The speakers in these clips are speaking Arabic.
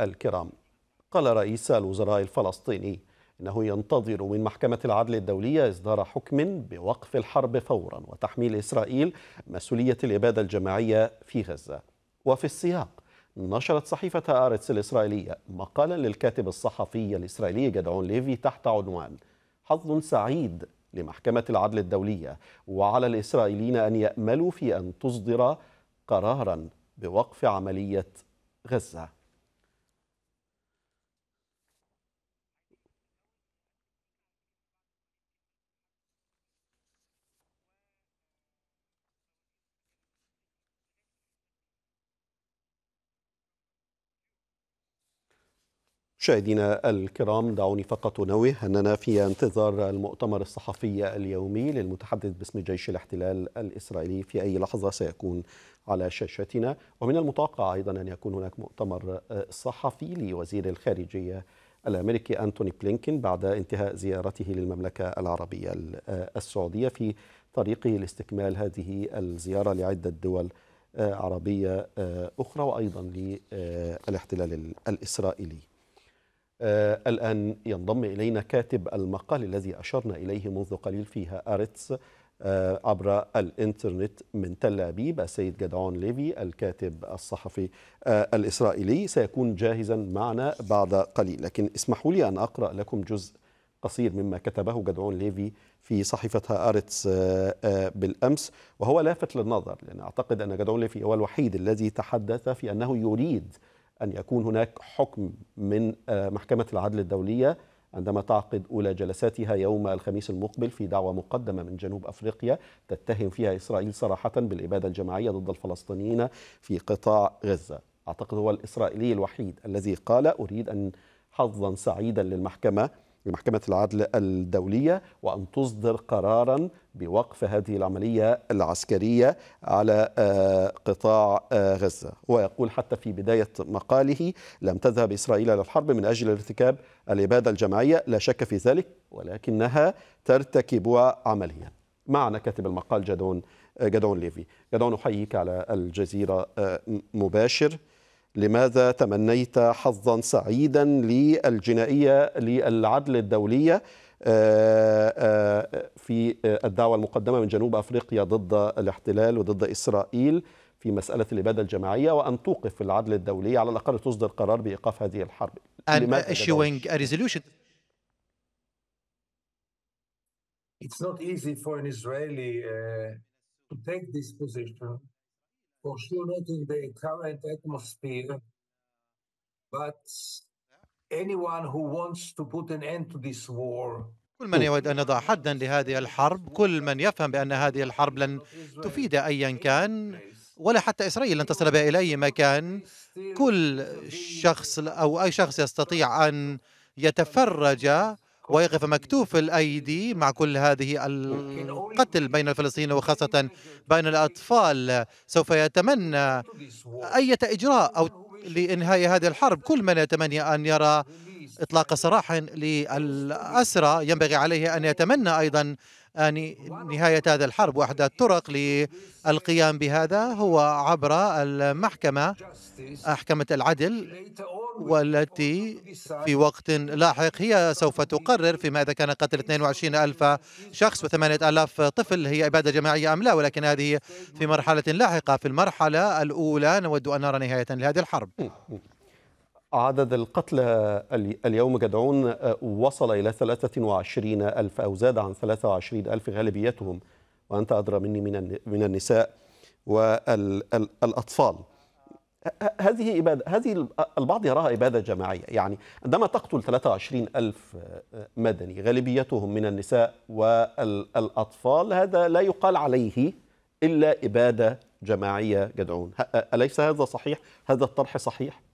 الكرام قال رئيس الوزراء الفلسطيني إنه ينتظر من محكمة العدل الدولية إصدار حكم بوقف الحرب فورا وتحميل إسرائيل مسؤولية الإبادة الجماعية في غزة وفي السياق نشرت صحيفة آرتس الإسرائيلية مقالا للكاتب الصحفي الإسرائيلي جدعون ليفي تحت عنوان حظ سعيد لمحكمة العدل الدولية وعلى الإسرائيليين أن يأملوا في أن تصدر قرارا بوقف عملية غزة مشاهدينا الكرام دعوني فقط انوه اننا في انتظار المؤتمر الصحفي اليومي للمتحدث باسم جيش الاحتلال الاسرائيلي في اي لحظه سيكون على شاشتنا ومن المتوقع ايضا ان يكون هناك مؤتمر صحفي لوزير الخارجيه الامريكي انتوني بلينكن بعد انتهاء زيارته للمملكه العربيه السعوديه في طريقه لاستكمال هذه الزياره لعده دول عربيه اخرى وايضا للاحتلال الاسرائيلي آه الآن ينضم إلينا كاتب المقال الذي أشرنا إليه منذ قليل فيها أرتس آه عبر الإنترنت من تل أبيب السيد جدعون ليفي الكاتب الصحفي آه الإسرائيلي سيكون جاهزا معنا بعد قليل لكن اسمحوا لي أن أقرأ لكم جزء قصير مما كتبه جدعون ليفي في صحيفة هآرتس آه، آه، بالأمس وهو لافت للنظر لأن أعتقد أن جدعون ليفي هو الوحيد الذي تحدث في أنه يريد أن يكون هناك حكم من آه، محكمة العدل الدولية عندما تعقد أولى جلساتها يوم الخميس المقبل في دعوة مقدمة من جنوب أفريقيا تتهم فيها إسرائيل صراحة بالإبادة الجماعية ضد الفلسطينيين في قطاع غزة أعتقد هو الإسرائيلي الوحيد الذي قال أريد أن حظا سعيدا للمحكمة لمحكمة العدل الدولية وأن تصدر قرارا بوقف هذه العملية العسكرية على آه، قطاع آه، غزة ويقول حتى في بداية مقاله لم تذهب إسرائيل إلى الحرب من أجل ارتكاب الإبادة الجماعية لا شك في ذلك ولكنها ترتكبها عمليا معنا كاتب المقال جدعون آه، جدعون ليفي جدعون أحييك على الجزيرة مباشر لماذا تمنيت حظا سعيدا للجنائية للعدل الدولية آه، آه، في الدعوة المقدمة من جنوب أفريقيا ضد الاحتلال وضد إسرائيل في مسألة الإبادة الجماعية وأن توقف العدل الدولي على الأقل تصدر قرار بإيقاف هذه الحرب uh, It's not easy for an Israeli uh, to take this position for sure not in the current atmosphere. But anyone who wants to put an end to this war كل من يود ان يضع حدا لهذه الحرب، كل من يفهم بان هذه الحرب لن تفيد ايا كان ولا حتى اسرائيل لن تصل بها الى اي مكان، كل شخص او اي شخص يستطيع ان يتفرج ويقف مكتوف الأيدي مع كل هذه القتل بين الفلسطينيين وخاصة بين الأطفال سوف يتمنى أي إجراء أو لإنهاء هذه الحرب كل من يتمنى أن يرى إطلاق سراح للأسرى ينبغي عليه أن يتمنى أيضا نهاية هذا الحرب واحدى الطرق للقيام بهذا هو عبر المحكمة محكمة العدل والتي في وقت لاحق هي سوف تقرر فيما إذا كان قتل 22 ألف شخص و8000 طفل هي إبادة جماعية أم لا ولكن هذه في مرحلة لاحقة في المرحلة الأولى نود أن نرى نهاية لهذه الحرب عدد القتلى اليوم جدعون آه، وصل إلى 23 ألف أو زاد عن 23 ألف غالبيتهم وأنت أدرى مني من من النساء والأطفال هذه إبادة هذه البعض يراها إبادة جماعية يعني عندما تقتل 23 ألف آه، مدني غالبيتهم من النساء والأطفال هذا لا يقال عليه إلا إبادة جماعية جدعون أليس هذا صحيح؟ هذا الطرح صحيح؟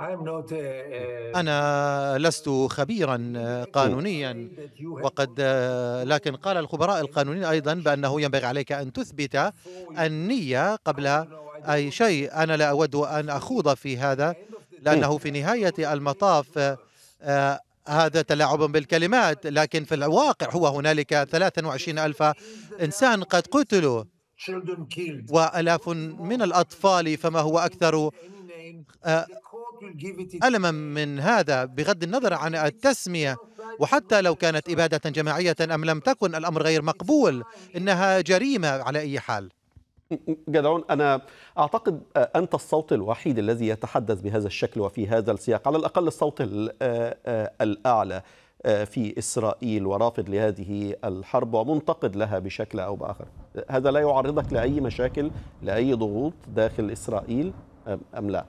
Uh, uh, أنا لست خبيرا آه، قانونيا وقد آه، لكن قال الخبراء القانونيين أيضا بأنه ينبغي عليك أن تثبت النية قبل أي شيء أنا لا أود أن أخوض في هذا لأنه في نهاية المطاف آه، هذا تلاعب بالكلمات لكن في الواقع هو هنالك 23 ألف إنسان قد قتلوا وألاف من الأطفال فما هو أكثر ألما من هذا بغض النظر عن التسمية وحتى لو كانت إبادة جماعية أم لم تكن الأمر غير مقبول إنها جريمة على أي حال جدعون أنا أعتقد آه، أنت الصوت الوحيد الذي يتحدث بهذا الشكل وفي هذا السياق على الأقل الصوت آه، آه، الأعلى في إسرائيل ورافض لهذه الحرب ومنتقد لها بشكل أو بآخر هذا لا يعرضك لأي مشاكل لأي ضغوط داخل إسرائيل أم لا؟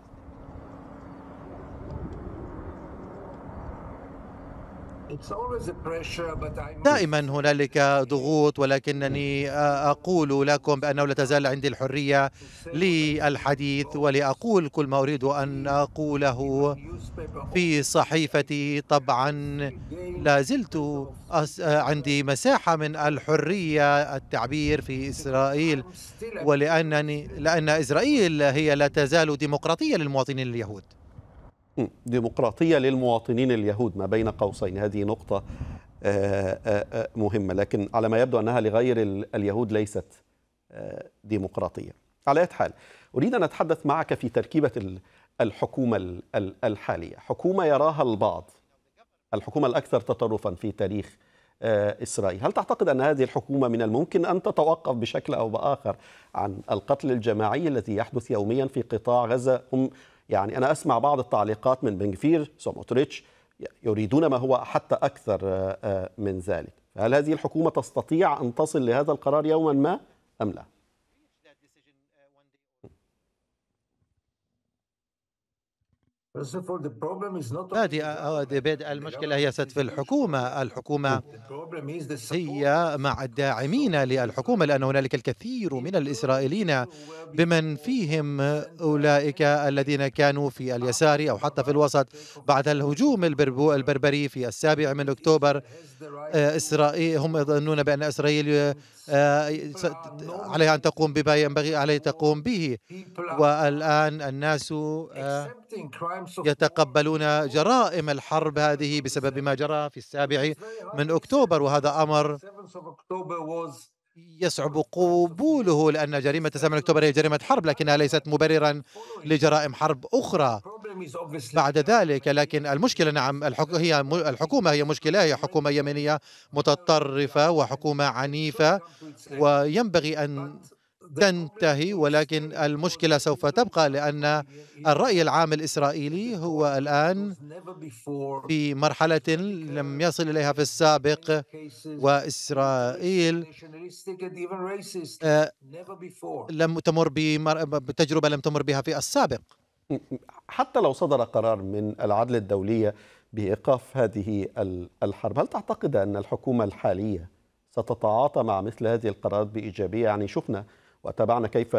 دائما هنالك ضغوط ولكنني اقول لكم بانه لا تزال عندي الحريه للحديث ولاقول كل ما اريد ان اقوله في صحيفتي طبعا لا زلت عندي مساحه من الحريه التعبير في اسرائيل ولانني لان اسرائيل هي لا تزال ديمقراطيه للمواطنين اليهود ديمقراطية للمواطنين اليهود ما بين قوسين هذه نقطة آه، آه، آه، مهمة لكن على ما يبدو أنها لغير اليهود ليست ديمقراطية على أي حال أريد أن أتحدث معك في تركيبة الحكومة الحالية حكومة يراها البعض الحكومة الأكثر تطرفا في تاريخ إسرائيل هل تعتقد أن هذه الحكومة من الممكن أن تتوقف بشكل أو بآخر عن القتل الجماعي الذي يحدث يوميا في قطاع غزة هم يعني أنا أسمع بعض التعليقات من بنجفير سوموتريتش يريدون ما هو حتى أكثر آه، آه، من ذلك هل هذه الحكومة تستطيع أن تصل لهذا القرار يوما ما أم لا؟ هذه آه، المشكلة هي في الحكومة الحكومة هي مع الداعمين للحكومة لأن هنالك الكثير من الإسرائيليين بمن فيهم uh, أولئك الذين كانوا في اليسار أو حتى في الوسط بعد الهجوم البربري في السابع من أكتوبر آه، إسرائيل هم يظنون بأن إسرائيل آه، عليها أن تقوم بما ينبغي عليها تقوم به والآن الناس آه، يتقبلون جرائم الحرب هذه بسبب ما جرى في السابع من أكتوبر وهذا أمر يصعب قبوله لأن جريمة 7 أكتوبر هي جريمة حرب لكنها ليست مبررا لجرائم حرب أخرى بعد ذلك لكن المشكلة نعم هي الحكومة هي مشكلة هي حكومة يمنية متطرفة وحكومة عنيفة وينبغي أن تنتهي ولكن المشكلة سوف تبقى لأن الرأي العام الإسرائيلي هو الآن في مرحلة لم يصل إليها في السابق وإسرائيل آه، لم تمر بتجربة لم تمر بها في السابق حتى لو صدر قرار من العدل الدولية بإيقاف هذه الحرب هل تعتقد أن الحكومة الحالية ستتعاطى مع مثل هذه القرارات بإيجابية يعني شفنا وتابعنا كيف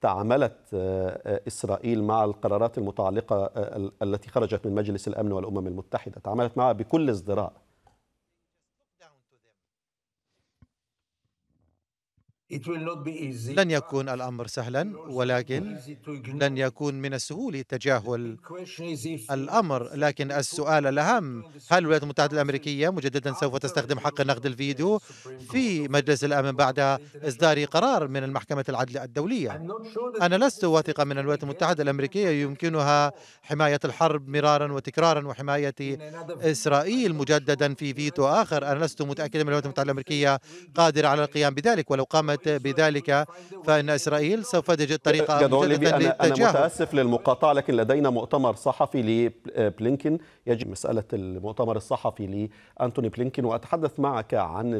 تعاملت آه، آه، إسرائيل مع القرارات المتعلقة آه، التي خرجت من مجلس الأمن والأمم المتحدة تعاملت معها بكل ازدراء لن يكون الامر سهلا ولكن لن يكون من السهول تجاهل الامر لكن السؤال الاهم هل الولايات المتحده الامريكيه مجددا سوف تستخدم حق نقد الفيديو في مجلس الامن بعد اصدار قرار من المحكمه العدل الدوليه انا لست واثقا من الولايات المتحده الامريكيه يمكنها حمايه الحرب مرارا وتكرارا وحمايه اسرائيل مجددا في فيتو اخر انا لست متاكدا من الولايات المتحده الامريكيه قادره على القيام بذلك ولو قامت قامت بذلك فإن إسرائيل سوف تجد طريقة مجددا للتجاوز أنا متأسف للمقاطعة لكن لدينا مؤتمر صحفي لبلينكين يجب مسألة المؤتمر الصحفي لأنتوني بلينكين وأتحدث معك عن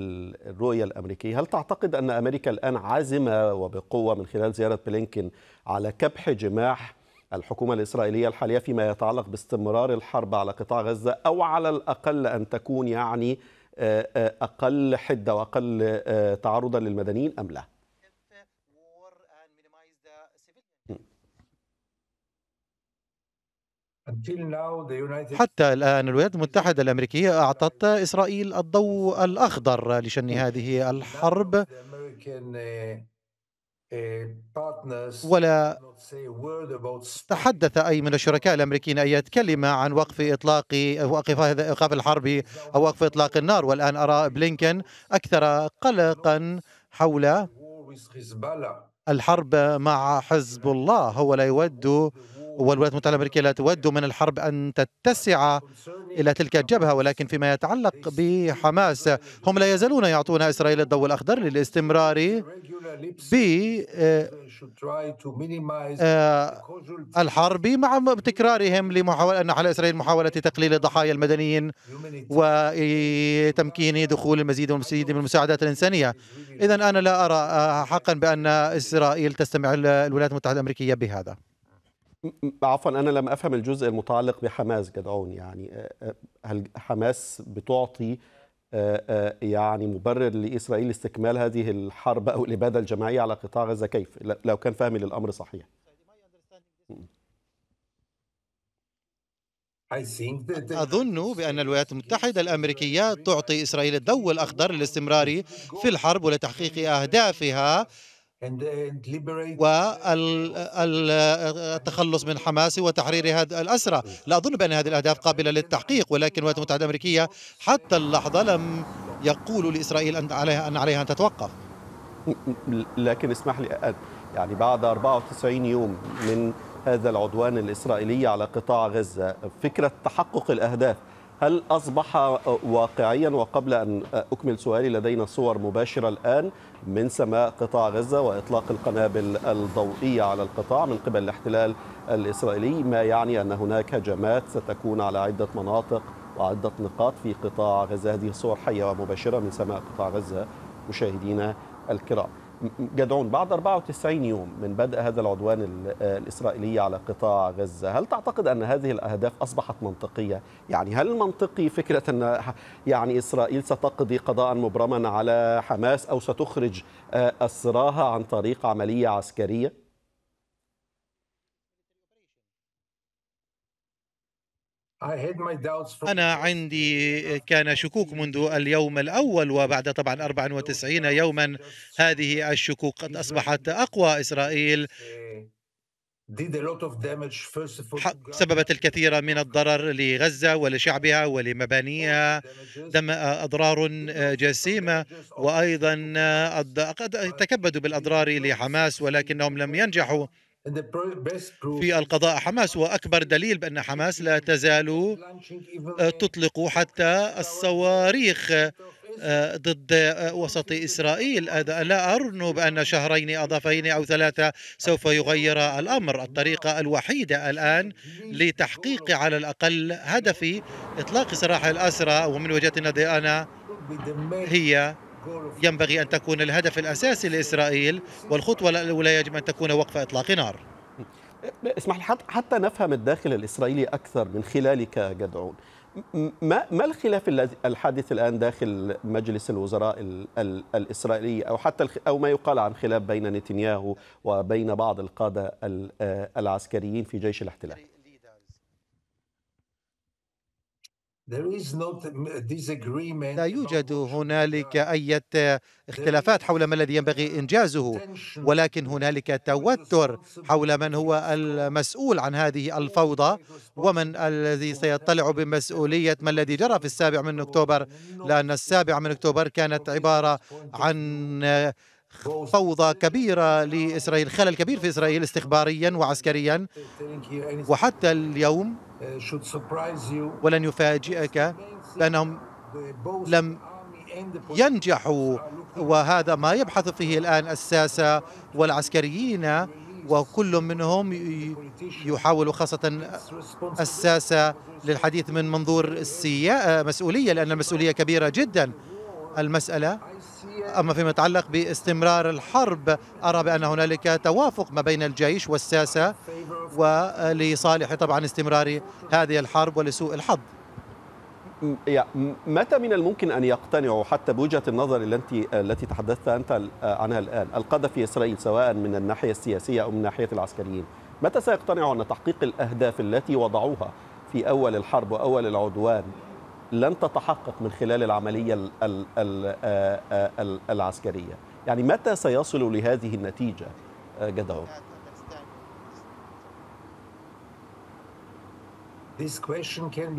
الرؤية الأمريكية هل تعتقد أن أمريكا الآن عازمة وبقوة من خلال زيارة بلينكين على كبح جماح الحكومة الإسرائيلية الحالية فيما يتعلق باستمرار الحرب على قطاع غزة أو على الأقل أن تكون يعني آه، آه، أقل حدة وأقل آه، تعرضا للمدنيين أم لا؟ حتى الآن الولايات المتحدة الأمريكية أعطت إسرائيل الضوء الأخضر لشن هذه الحرب ولا تحدث أي من الشركاء الأمريكيين أي كلمة عن وقف إطلاق وقف إيقاف الحرب أو وقف إطلاق النار والآن أرى بلينكن أكثر قلقا حول الحرب مع حزب الله هو لا يود والولايات المتحدة الأمريكية لا تود من الحرب أن تتسع إلى تلك الجبهة ولكن فيما يتعلق بحماس هم لا يزالون يعطون إسرائيل الضوء الأخضر للاستمرار بالحرب آه، مع تكرارهم لمحاولة أن على إسرائيل محاولة تقليل ضحايا المدنيين وتمكين دخول المزيد والمزيد من المساعدات الإنسانية إذا أنا لا أرى آه، حقا بأن إسرائيل تستمع الولايات المتحدة الأمريكية بهذا عفوا انا لم افهم الجزء المتعلق بحماس جدعون يعني هل حماس بتعطي يعني مبرر لاسرائيل استكمال هذه الحرب او الاباده الجماعيه على قطاع غزه كيف لو كان فهمي للامر صحيح أظن بأن الولايات المتحدة الأمريكية تعطي إسرائيل الضوء الأخضر للاستمرار في الحرب ولتحقيق أهدافها والتخلص uh, من حماس وتحرير هذا الأسرى لا أظن بأن هذه الأهداف قابلة للتحقيق ولكن الولايات المتحدة الأمريكية حتى اللحظة لم يقولوا لإسرائيل أن عليها أن, عليها أن تتوقف لكن اسمح لي يعني بعد 94 يوم من هذا العدوان الإسرائيلي على قطاع غزة فكرة تحقق الأهداف هل أصبح واقعيا وقبل أن أكمل سؤالي لدينا صور مباشرة الآن من سماء قطاع غزة وإطلاق القنابل الضوئية على القطاع من قبل الاحتلال الإسرائيلي ما يعني أن هناك هجمات ستكون على عدة مناطق وعدة نقاط في قطاع غزة هذه الصور حية ومباشرة من سماء قطاع غزة مشاهدينا الكرام جدعون بعد 94 يوم من بدء هذا العدوان الإسرائيلي على قطاع غزة هل تعتقد أن هذه الأهداف أصبحت منطقية؟ يعني هل منطقي فكرة أن يعني إسرائيل ستقضي قضاء مبرما على حماس أو ستخرج آه، أسراها عن طريق عملية عسكرية؟ أنا عندي آه، كان شكوك منذ اليوم الأول وبعد طبعا 94 يوما هذه الشكوك قد أصبحت أقوى إسرائيل uh, سببت الكثير من الضرر لغزة ولشعبها ولمبانيها دم آه، أضرار آه، جسيمة وأيضا قد تكبدوا بالأضرار لحماس ولكنهم لم ينجحوا في القضاء حماس واكبر دليل بان حماس لا تزال آه، تطلق حتى الصواريخ آه، ضد آه، وسط اسرائيل لا ارنو بان شهرين اضافين او ثلاثه سوف يغير الامر الطريقه الوحيده الان لتحقيق على الاقل هدفي اطلاق سراح الاسرى ومن وجهه نظري انا هي ينبغي أن تكون الهدف الأساسي لإسرائيل والخطوة الأولى يجب أن تكون وقف إطلاق نار اسمح لي حتى نفهم الداخل الإسرائيلي أكثر من خلالك جدعون ما ما الخلاف الحادث الان داخل مجلس الوزراء الاسرائيلي او حتى او ما يقال عن خلاف بين نتنياهو وبين بعض القاده آه، العسكريين في جيش الاحتلال؟ لا يوجد هنالك أي اختلافات حول ما الذي ينبغي uh, إنجازه ولكن هنالك توتر حول من هو المسؤول عن هذه الفوضى ومن الذي سيطلع بمسؤولية ما الذي جرى في السابع من أكتوبر لأن السابع من أكتوبر كانت عبارة عن فوضى كبيرة لإسرائيل خلل كبير في إسرائيل استخباريا وعسكريا وحتى اليوم ولن يفاجئك بأنهم لم ينجحوا وهذا ما يبحث فيه الآن الساسة والعسكريين وكل منهم يحاول خاصة الساسة للحديث من منظور السيا مسؤولية لأن المسؤولية كبيرة جداً المسألة أما فيما يتعلق باستمرار الحرب أرى بأن هنالك توافق ما بين الجيش والساسة ولصالح طبعا استمرار هذه الحرب ولسوء الحظ متى من الممكن أن يقتنعوا حتى بوجهة النظر التي التي تحدثت أنت عنها الآن القادة في إسرائيل سواء من الناحية السياسية أو من ناحية العسكريين متى سيقتنعوا أن تحقيق الأهداف التي وضعوها في أول الحرب وأول العدوان لن تتحقق من خلال العملية العسكرية يعني متى سيصل لهذه النتيجة جدعون؟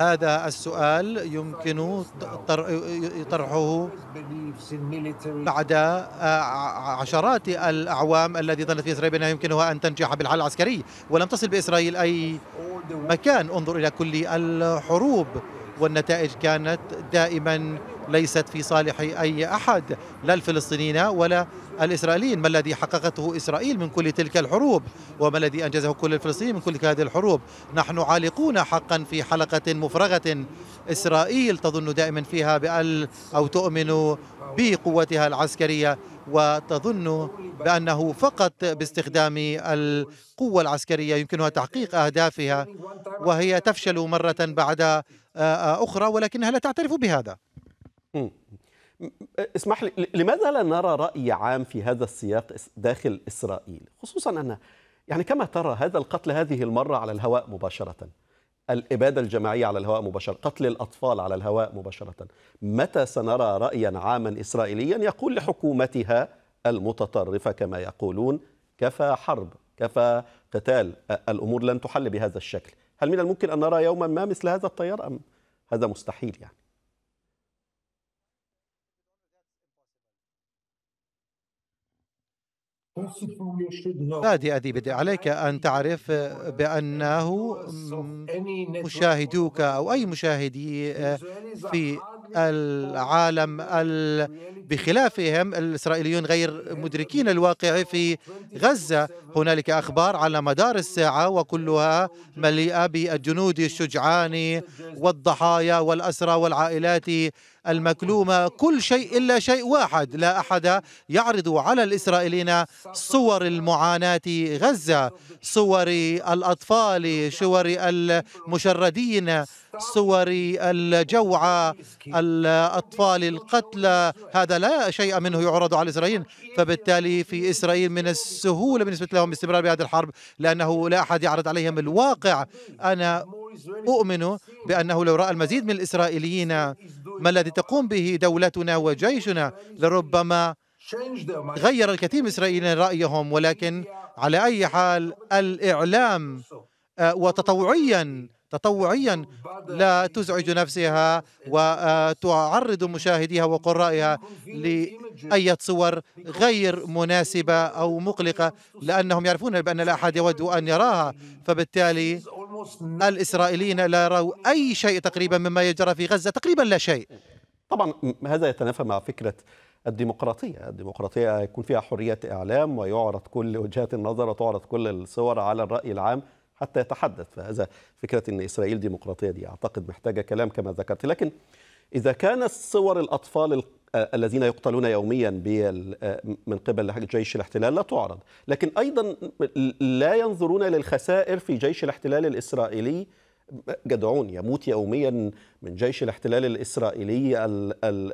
هذا السؤال يمكن طرحه بعد عشرات الأعوام الذي ظنت في إسرائيل بأنها يمكنها أن تنجح بالحل العسكري ولم تصل بإسرائيل أي مكان انظر إلى كل الحروب والنتائج كانت دائما ليست في صالح أي أحد لا الفلسطينيين ولا الإسرائيليين ما الذي حققته إسرائيل من كل تلك الحروب وما الذي أنجزه كل الفلسطينيين من كل هذه الحروب نحن عالقون حقا في حلقة مفرغة إسرائيل تظن دائما فيها بأل أو تؤمن بقوتها العسكرية وتظن بأنه فقط باستخدام القوة العسكرية يمكنها تحقيق أهدافها وهي تفشل مرة بعد آه، آه، أخرى ولكنها لا تعترف بهذا اسمح لي لماذا لا نرى رأي عام في هذا السياق داخل إسرائيل خصوصا أن يعني كما ترى هذا القتل هذه المرة على الهواء مباشرة الإبادة الجماعية على الهواء مباشرة قتل الأطفال على الهواء مباشرة متى سنرى رأيا عاما إسرائيليا يقول لحكومتها المتطرفة كما يقولون كفى حرب كفى قتال الأمور لن تحل بهذا الشكل هل من الممكن أن نرى يوما ما مثل هذا التيار أم هذا مستحيل يعني هذه أديبة عليك أن تعرف بأنه مشاهدوك أو أي مشاهدي آه، في العالم بخلافهم الإسرائيليون غير مدركين الواقع في غزة هنالك أخبار على مدار الساعة وكلها مليئة بالجنود الشجعان والضحايا والأسرى والعائلات المكلومة كل شيء إلا شيء واحد لا أحد يعرض على الإسرائيليين صور المعاناة غزة صور الأطفال صور المشردين صور الجوعى الأطفال القتلى هذا لا شيء منه يعرض على الإسرائيل فبالتالي في إسرائيل من السهولة بالنسبة لهم استمرار بهذه الحرب لأنه لا أحد يعرض عليهم الواقع أنا أؤمن بأنه لو رأى المزيد من الإسرائيليين ما الذي تقوم به دولتنا وجيشنا لربما غير الكثير من إسرائيل رأيهم ولكن على أي حال الإعلام آه، وتطوعيا تطوعيا لا تزعج نفسها وتعرض مشاهديها وقرائها لأي صور غير مناسبة أو مقلقة لأنهم يعرفون بأن لا أحد يود أن يراها فبالتالي الإسرائيليين لا يروا أي شيء تقريبا مما يجرى في غزة تقريبا لا شيء طبعا هذا يتنافى مع فكرة الديمقراطية الديمقراطية يكون فيها حرية إعلام ويعرض كل وجهات النظر وتعرض كل الصور على الرأي العام حتى يتحدث فهذا فكرة أن إسرائيل ديمقراطية دي أعتقد محتاجة كلام كما ذكرت لكن إذا كانت صور الأطفال آه، الذين يقتلون يوميا آه، من قبل جيش الاحتلال لا تعرض لكن أيضا لا ينظرون للخسائر في جيش الاحتلال الإسرائيلي جدعون يموت يوميا من جيش الاحتلال الإسرائيلي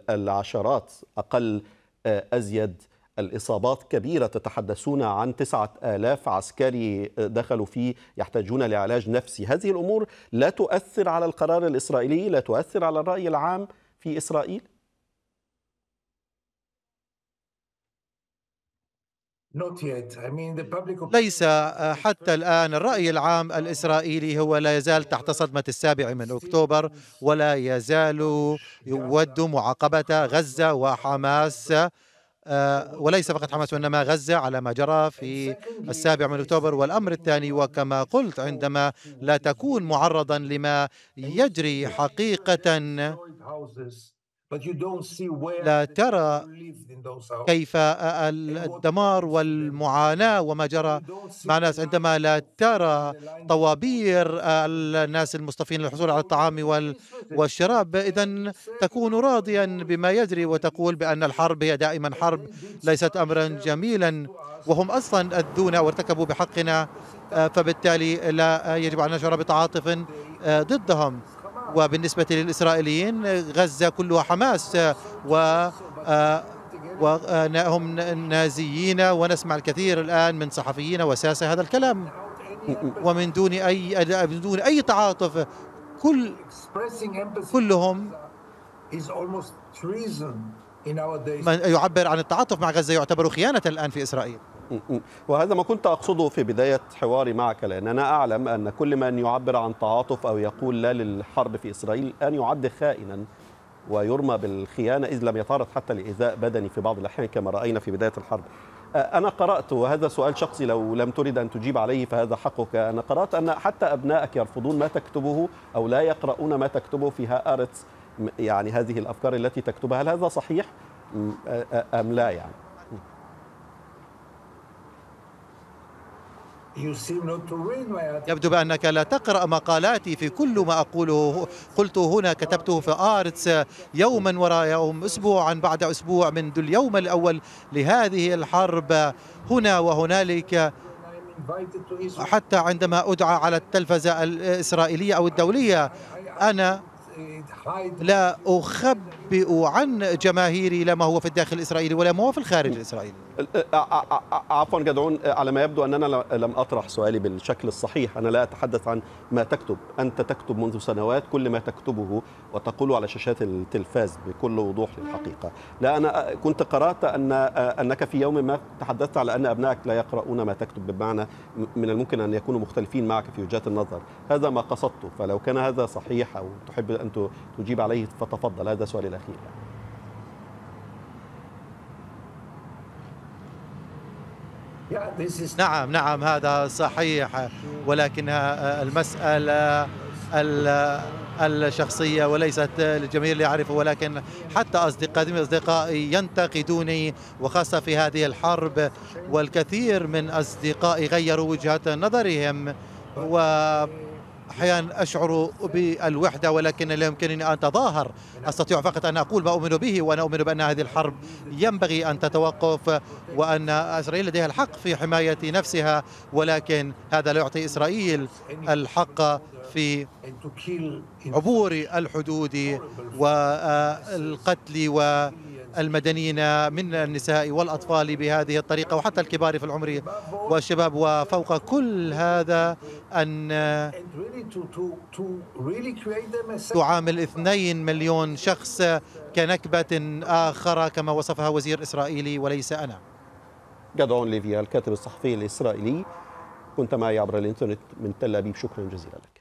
العشرات أقل آه، أزيد الإصابات كبيرة تتحدثون عن تسعة آلاف عسكري دخلوا فيه يحتاجون لعلاج نفسي هذه الأمور لا تؤثر على القرار الإسرائيلي لا تؤثر على الرأي العام في إسرائيل ليس آه، حتى الآن الرأي العام الإسرائيلي هو لا يزال تحت صدمة السابع من أكتوبر ولا يزال يود معاقبة غزة وحماس آه، وليس فقط حماس وإنما غزة على ما جرى في السابع من أكتوبر والأمر الثاني وكما قلت عندما لا تكون معرضا لما يجري حقيقة لا ترى كيف آه، آه، الدمار والمعاناة وما جرى مع الناس عندما لا ترى طوابير آه، الناس المصطفين للحصول على الطعام والشراب إذا تكون راضيا بما يجري وتقول بأن الحرب هي دائما حرب ليست أمرا جميلا وهم أصلا أذونا وارتكبوا بحقنا فبالتالي لا يجب أن نشعر بتعاطف ضدهم وبالنسبة للإسرائيليين غزة كلها حماس آه، و آه، وهم آه، نازيين ونسمع الكثير الآن من صحفيين وساسة هذا الكلام ومن دون أي من دون أي تعاطف كل كلهم من يعبر عن التعاطف مع غزة يعتبر خيانة الآن في إسرائيل وهذا ما كنت أقصده في بداية حواري معك لأن أنا أعلم أن كل من يعبر عن تعاطف أو يقول لا للحرب في إسرائيل أن يعد خائنا ويرمى بالخيانة إذ لم يتعرض حتى لإيذاء بدني في بعض الأحيان كما رأينا في بداية الحرب أنا قرأت وهذا سؤال شخصي لو لم ترد أن تجيب عليه فهذا حقك أنا قرأت أن حتى أبنائك يرفضون ما تكتبه أو لا يقرؤون ما تكتبه في هآرتس يعني هذه الأفكار التي تكتبها هل هذا صحيح أم لا يعني يبدو بأنك لا تقرأ مقالاتي في كل ما أقوله قلته هنا كتبته في آرتس يوما وراء يوم أسبوعا بعد أسبوع منذ اليوم الأول لهذه الحرب هنا وهنالك حتى عندما أدعى على التلفزة الإسرائيلية أو الدولية أنا لا أخبى يخبئ عن جماهيره لا ما هو في الداخل الإسرائيلي ولا ما هو في الخارج الإسرائيلي عفوا جدعون على ما يبدو أننا لم أطرح سؤالي بالشكل الصحيح أنا لا أتحدث عن ما تكتب أنت تكتب منذ سنوات كل ما تكتبه وتقوله على شاشات التلفاز بكل وضوح للحقيقة لا أنا كنت قرأت أن أنك في يوم ما تحدثت على أن أبنائك لا يقرؤون ما تكتب بمعنى من الممكن أن يكونوا مختلفين معك في وجهات النظر هذا ما قصدته فلو كان هذا صحيح أو تحب أن تجيب عليه فتفضل هذا سؤالي الأخيرة نعم نعم هذا صحيح ولكن المسألة الشخصية وليست الجميع اللي يعرفه ولكن حتى أصدقائي ينتقدوني وخاصة في هذه الحرب والكثير من أصدقائي غيروا وجهة نظرهم و احيانا اشعر بالوحده ولكن لا يمكنني ان اتظاهر استطيع فقط ان اقول ما اؤمن به وانا اؤمن بان هذه الحرب ينبغي ان تتوقف وان اسرائيل لديها الحق في حمايه نفسها ولكن هذا لا يعطي اسرائيل الحق في عبور الحدود والقتل و المدنيين من النساء والأطفال بهذه الطريقة وحتى الكبار في العمر والشباب وفوق كل هذا أن تعامل 2 مليون شخص كنكبة آخرة كما وصفها وزير إسرائيلي وليس أنا جدعون ليفيا الكاتب الصحفي الإسرائيلي كنت معي عبر الإنترنت من تل أبيب شكرا جزيلا لك